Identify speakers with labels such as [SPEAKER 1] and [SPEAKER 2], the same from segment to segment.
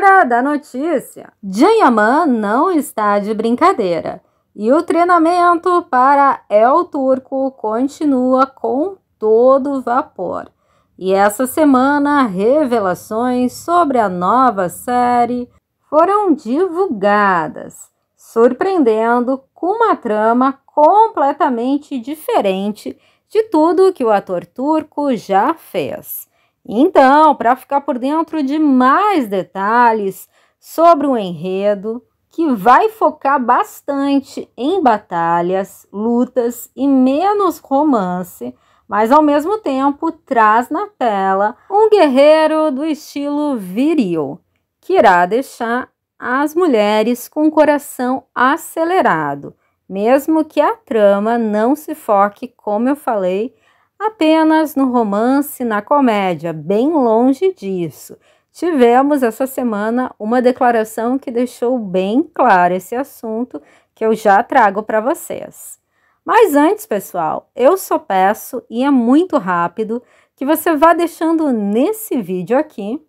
[SPEAKER 1] hora da notícia! Janyaman não está de brincadeira e o treinamento para El Turco continua com todo vapor. E essa semana, revelações sobre a nova série foram divulgadas, surpreendendo com uma trama completamente diferente de tudo que o ator turco já fez. Então, para ficar por dentro de mais detalhes sobre o enredo, que vai focar bastante em batalhas, lutas e menos romance, mas ao mesmo tempo traz na tela um guerreiro do estilo viril, que irá deixar as mulheres com o coração acelerado, mesmo que a trama não se foque, como eu falei, apenas no romance, na comédia, bem longe disso. Tivemos essa semana uma declaração que deixou bem claro esse assunto que eu já trago para vocês. Mas antes, pessoal, eu só peço, e é muito rápido, que você vá deixando nesse vídeo aqui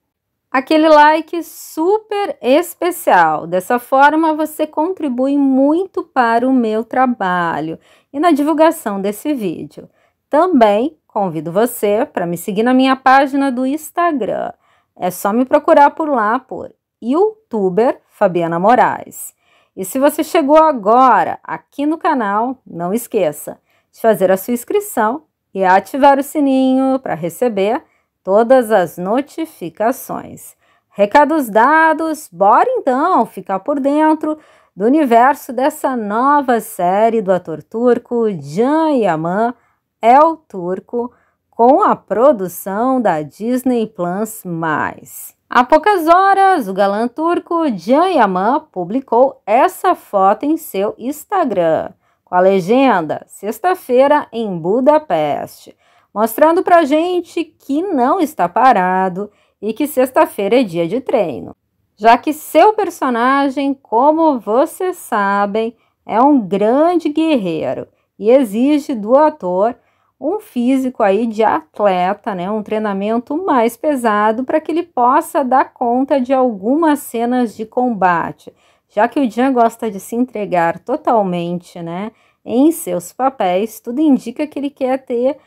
[SPEAKER 1] aquele like super especial. Dessa forma, você contribui muito para o meu trabalho e na divulgação desse vídeo. Também convido você para me seguir na minha página do Instagram. É só me procurar por lá por youtuber Fabiana Moraes. E se você chegou agora aqui no canal, não esqueça de fazer a sua inscrição e ativar o sininho para receber todas as notificações. Recados dados, bora então ficar por dentro do universo dessa nova série do ator turco Jan Yaman El é Turco com a produção da Disney Plus+. Há poucas horas, o galã turco Jan Yaman publicou essa foto em seu Instagram, com a legenda Sexta-feira em Budapeste, mostrando pra gente que não está parado e que sexta-feira é dia de treino, já que seu personagem, como vocês sabem, é um grande guerreiro e exige do ator um físico aí de atleta, né, um treinamento mais pesado para que ele possa dar conta de algumas cenas de combate, já que o Jean gosta de se entregar totalmente, né, em seus papéis, tudo indica que ele quer ter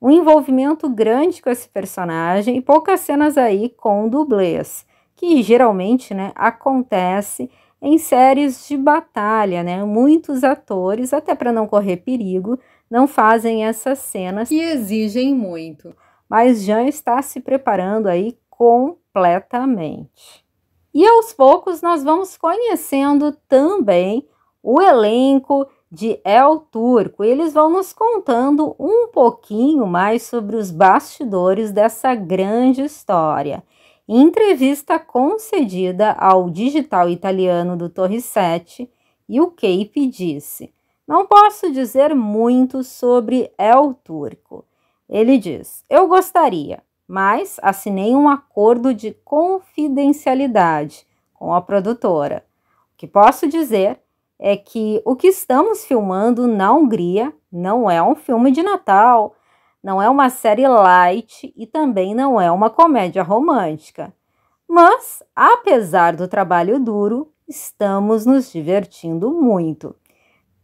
[SPEAKER 1] um envolvimento grande com esse personagem e poucas cenas aí com dublês, que geralmente, né, acontece em séries de batalha, né? Muitos atores, até para não correr perigo, não fazem essas cenas que exigem muito. Mas Jean está se preparando aí completamente. E aos poucos nós vamos conhecendo também o elenco de El Turco. Eles vão nos contando um pouquinho mais sobre os bastidores dessa grande história. Em entrevista concedida ao digital italiano do Torre 7, e o Cape disse: não posso dizer muito sobre El Turco. Ele diz: Eu gostaria, mas assinei um acordo de confidencialidade com a produtora. O que posso dizer é que o que estamos filmando na Hungria não é um filme de Natal, não é uma série light e também não é uma comédia romântica. Mas, apesar do trabalho duro, estamos nos divertindo muito.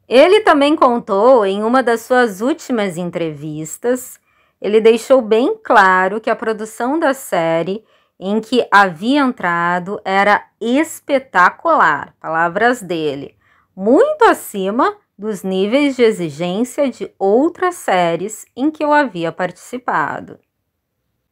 [SPEAKER 1] Ele também contou em uma das suas últimas entrevistas, ele deixou bem claro que a produção da série em que havia entrado era espetacular, palavras dele, muito acima dos níveis de exigência de outras séries em que eu havia participado.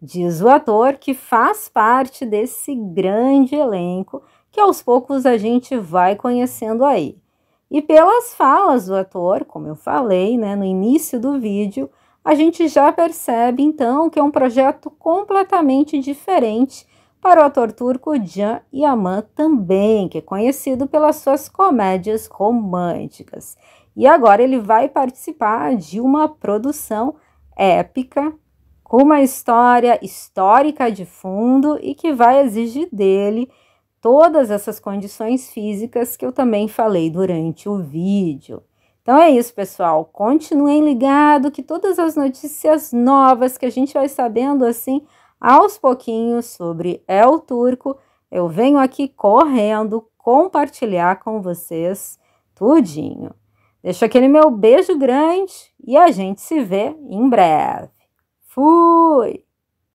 [SPEAKER 1] Diz o ator que faz parte desse grande elenco que aos poucos a gente vai conhecendo aí. E pelas falas do ator, como eu falei né, no início do vídeo, a gente já percebe então que é um projeto completamente diferente para o ator turco Jan Yaman também, que é conhecido pelas suas comédias românticas. E agora ele vai participar de uma produção épica com uma história histórica de fundo e que vai exigir dele todas essas condições físicas que eu também falei durante o vídeo. Então é isso, pessoal. Continuem ligado que todas as notícias novas que a gente vai sabendo assim aos pouquinhos sobre El Turco, eu venho aqui correndo compartilhar com vocês tudinho. Deixo aquele meu beijo grande e a gente se vê em breve. Fui!